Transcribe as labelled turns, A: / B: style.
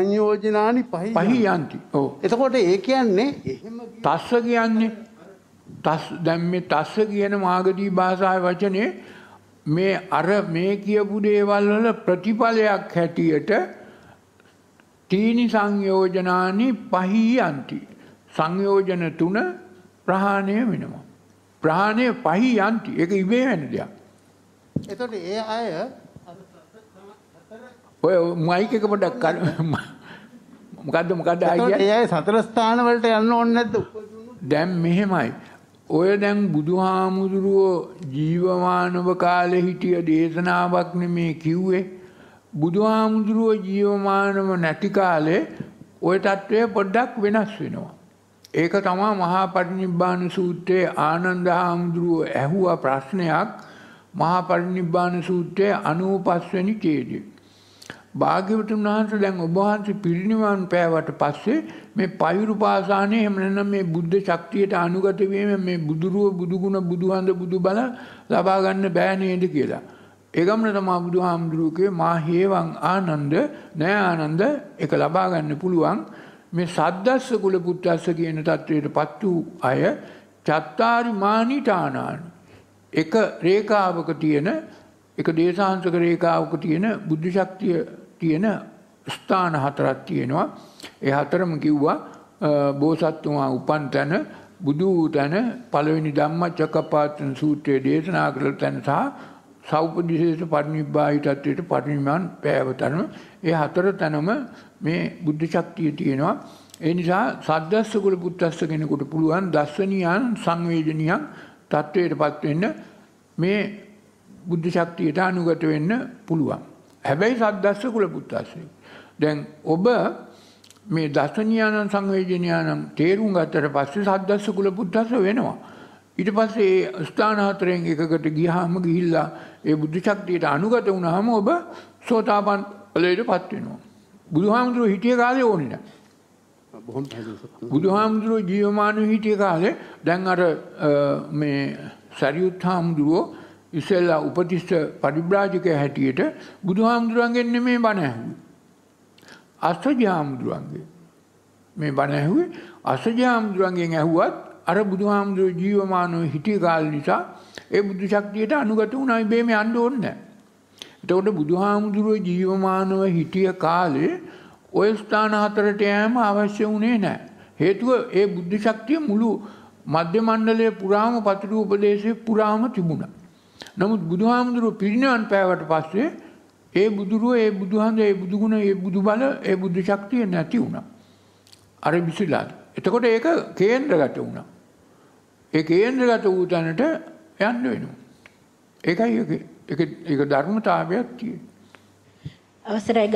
A: සංයෝජනානි පහි පහි යන්ති ඕ එතකොට ඒ කියන්නේ තස්ස කියන්නේ තස් දැන් මේ තස්ස කියන මාගදී භාෂාවේ වචනේ මේ අර මේ කියපු දේවල් වල ප්‍රතිඵලයක් හැටියට තීනි සංයෝජනානි පහි යන්ති සංයෝජන තුන ප්‍රහාණය වෙනවා ප්‍රහාණය පහි යන්ති ඒක ඉබේ වෙන දෙයක් එතකොට ඒ අය ඔය මයික එක පොඩක් මොකද්ද මොකද්ද ආයිය ඒ සතර ස්ථාන වලට යන්න ඕනේ නැද්ද දැන් මෙහෙමයි ඔය දැන් බුදුහාමුදුරුවෝ ජීවමානව කාලේ හිටිය දේශනාවක් නෙමේ කිව්වේ බුදුහාමුදුරුවෝ ජීවමානව නැති කාලේ ওই தત્ත්වය පොඩ්ඩක් වෙනස් වෙනවා ඒක තමයි මහා පරිනිබ්බාන සූත්‍රයේ ආනන්ද හාමුදුරුවෝ ඇහුවා ප්‍රශ්නයක් මහා පරිනිබ්බාන සූත්‍රයේ 95 වෙනි ඡේදයේ භාග්‍යවතුන් වහන්සේ දැන් ඔබ වහන්සේ පිරිනිවන් පෑවට පස්සේ මේ පයුරු පාසානේ එහෙම නැත්නම් මේ බුද්ධ ශක්තියට අනුගත වීම මේ බුදුරුව බුදුගුණ බුදුහඳ බුදුබල ලබා ගන්න බෑ නේද කියලා. ඒ ගමන තමයි බුදුහාමුදුරුවෝ මා හේවං ආනන්ද නෑ ආනන්ද ඒක ලබා ගන්න පුළුවන් මේ සද්දස්ස කුල පුත්‍රස්ස කියන தത്വයටපත් වූ අය චත්තාරි මානිඨානාන එක රේඛාවක තියෙන එක දේශාංශක රේඛාවක තියෙන බුද්ධ ශක්තිය තියෙන ස්ථාන හතරක් තියෙනවා. ඒ හතරම කිව්වා බෝසත්තුමා උපන් තැන බුදු තැන පළවෙනි ධම්මචක්කපවත්තන සූත්‍රයේ දේශනා කළ තැන සහ සෞපදිශේෂ පරිනිබ්බාහි තත්වයට පරිණිමයන් පෑවතනම ඒ හතර තැනම මේ බුද්ධ ශක්තිය තියෙනවා. ඒ නිසා සද්දස්ස කුල පුත්තස්ස කෙනෙකුට පුළුවන් දස්සනියන් සංවේදනියන් තත්වයටපත් වෙන්න මේ බුද්ධ ශක්තියට අනුගත වෙන්න පුළුවන්. හැබැයි සද්දස්ස කුල පුත්තාස්සේ. දැන් ඔබ මේ දසනියානන් සංවේජනයානම් තේරුම් ගත්තට පස්සේ සද්දස්ස කුල පුද්දස්ස වෙනවා. ඊට පස්සේ ඒ ස්ථානාතරයෙන් එකකට ගියහම ගිහිල්ලා ඒ බුද්ධ ශක්තියට අනුගත වුණාම ඔබ සෝතාපන්න ඵලයට පත් වෙනවා. බුදුහාමුදුරුවෝ හිටිය කාලේ ඕනේ නැහැ. බුදුහාමුදුරුවෝ ජීවමානව හිටිය කාලේ දැන් අර මේ සරියුත් හාමුදුරුවෝ ඉස්සෙල්ලා උපතිස්ස පරිබ්‍රාජකය හැටියට බුදුහාමුදුරුවන්ගෙන් නෙමේ බණ ඇහුවේ. අස්සජාමුදුරුවන්ගේ. මේ බණ ඇහුවේ අස්සජාමුදුරුවන්ගෙන් ඇහුවත් අර බුදුහාමුදුරුවෝ ජීවමානව හිටිය කාල නිසා ඒ බුදු ශක්තියට අනුගත වුණා. මේ මේ යන්න ඕනේ නැහැ. එතකොට බුදුහාමුදුරුවෝ ජීවමානව හිටිය කාලේ ඔය ස්ථාන හතරට යෑම අවශ්‍ය වුණේ නැහැ. හේතුව ඒ බුද්ධ ශක්තිය මුළු මධ්‍ය මණ්ඩලයේ පුරාම පතුරු උපදේශයේ පුරාම තිබුණා. නමුත් බුදුහාමුදුරුව පිරිනිවන් පෑවට පස්සේ ඒ බුදුරුව ඒ බුදුහඳ ඒ බුදුගුණ ඒ බුදු බල ඒ බුදු ශක්තිය නැති වුණා. අර විසිලාද. එතකොට ඒක කේන්ද්‍රගත වුණා. ඒ කේන්ද්‍රගත වූ තැනට යන්න වෙනවා. ඒකයි ඒක ඒක ධර්මතාවයක් තියෙන්නේ. අවසරයි